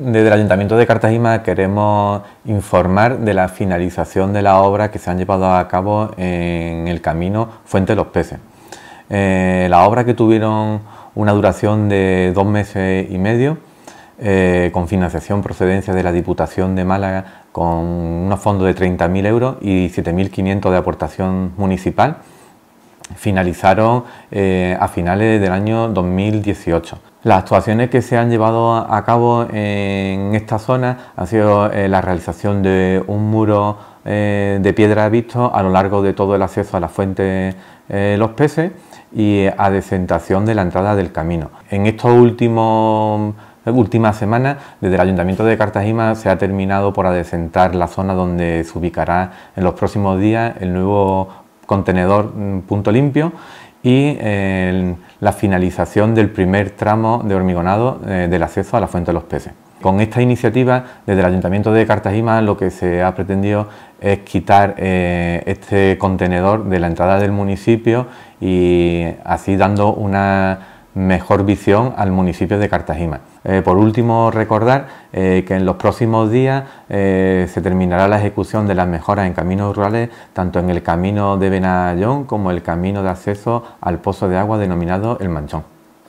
Desde el Ayuntamiento de Cartagena queremos informar de la finalización de la obra... que se han llevado a cabo en el camino Fuente de los Peces. Eh, ...la las obras que tuvieron una duración de dos meses y medio, eh, con financiación procedencia de la Diputación de Málaga, con unos fondos de 30.000 euros y 7.500 de aportación municipal, finalizaron eh, a finales del año 2018 las actuaciones que se han llevado a cabo en esta zona ...han sido eh, la realización de un muro eh, de piedra visto a lo largo de todo el acceso a la fuente eh, Los Peces y adecentación de la entrada del camino. En estos últimos últimas semanas, desde el Ayuntamiento de Cartagena se ha terminado por adecentar la zona donde se ubicará en los próximos días el nuevo contenedor mm, Punto Limpio y eh, la finalización del primer tramo de hormigonado eh, del acceso a la Fuente de los Peces. Con esta iniciativa, desde el Ayuntamiento de Cartagena, lo que se ha pretendido es quitar eh, este contenedor de la entrada del municipio y así dando una mejor visión al municipio de Cartagena. Eh, por último, recordar eh, que en los próximos días eh, se terminará la ejecución de las mejoras en caminos rurales, tanto en el camino de Benallón como el camino de acceso al pozo de agua denominado El Manchón.